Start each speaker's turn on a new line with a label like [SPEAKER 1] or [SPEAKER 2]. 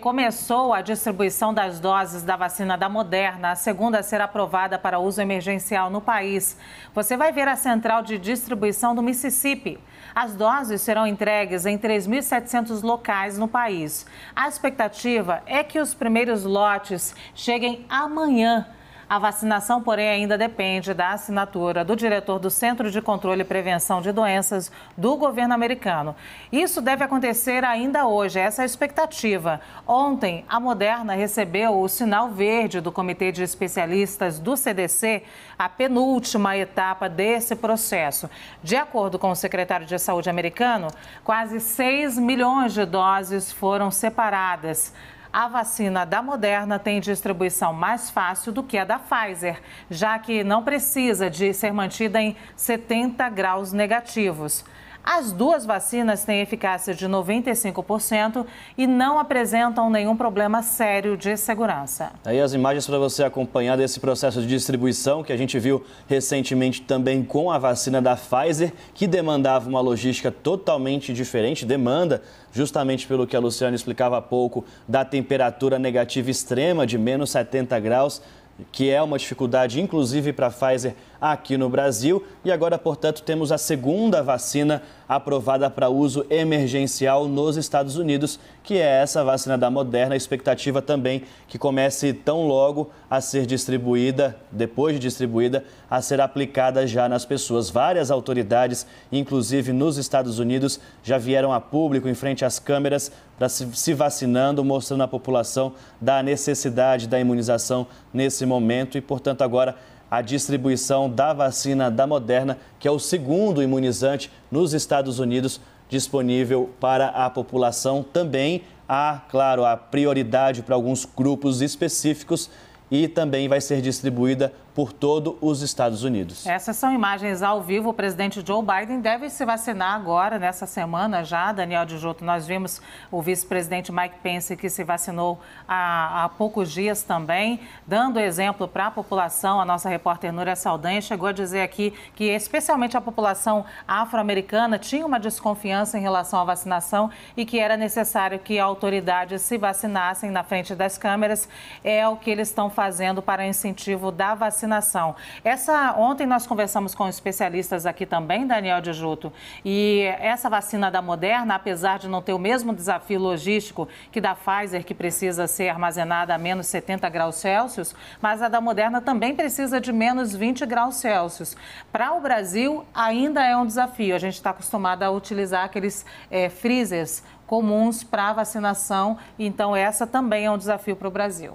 [SPEAKER 1] Começou a distribuição das doses da vacina da Moderna, a segunda a ser aprovada para uso emergencial no país. Você vai ver a central de distribuição do Mississippi. As doses serão entregues em 3.700 locais no país. A expectativa é que os primeiros lotes cheguem amanhã a vacinação, porém, ainda depende da assinatura do diretor do Centro de Controle e Prevenção de Doenças do governo americano. Isso deve acontecer ainda hoje, essa é a expectativa. Ontem, a Moderna recebeu o sinal verde do Comitê de Especialistas do CDC, a penúltima etapa desse processo. De acordo com o secretário de Saúde americano, quase 6 milhões de doses foram separadas a vacina da Moderna tem distribuição mais fácil do que a da Pfizer, já que não precisa de ser mantida em 70 graus negativos. As duas vacinas têm eficácia de 95% e não apresentam nenhum problema sério de segurança.
[SPEAKER 2] Aí as imagens para você acompanhar desse processo de distribuição que a gente viu recentemente também com a vacina da Pfizer, que demandava uma logística totalmente diferente, demanda justamente pelo que a Luciana explicava há pouco, da temperatura negativa extrema de menos 70 graus que é uma dificuldade, inclusive, para a Pfizer aqui no Brasil. E agora, portanto, temos a segunda vacina aprovada para uso emergencial nos Estados Unidos, que é essa vacina da Moderna. A expectativa também que comece tão logo a ser distribuída, depois de distribuída, a ser aplicada já nas pessoas. Várias autoridades, inclusive nos Estados Unidos, já vieram a público em frente às câmeras está se vacinando, mostrando à população da necessidade da imunização nesse momento e, portanto, agora a distribuição da vacina da Moderna, que é o segundo imunizante nos Estados Unidos disponível para a população. Também há, claro, a prioridade para alguns grupos específicos e também vai ser distribuída por todo os Estados Unidos.
[SPEAKER 1] Essas são imagens ao vivo. O presidente Joe Biden deve se vacinar agora, nessa semana já. Daniel de Joto, nós vimos o vice-presidente Mike Pence que se vacinou há, há poucos dias também, dando exemplo para a população. A nossa repórter Núria Saldanha chegou a dizer aqui que, especialmente a população afro-americana, tinha uma desconfiança em relação à vacinação e que era necessário que autoridades se vacinassem na frente das câmeras. É o que eles estão fazendo para incentivo da vacinação vacinação. Essa ontem nós conversamos com especialistas aqui também, Daniel de Juto, e essa vacina da Moderna, apesar de não ter o mesmo desafio logístico que da Pfizer, que precisa ser armazenada a menos 70 graus Celsius, mas a da Moderna também precisa de menos 20 graus Celsius. Para o Brasil ainda é um desafio. A gente está acostumado a utilizar aqueles é, freezers comuns para vacinação. Então, essa também é um desafio para o Brasil.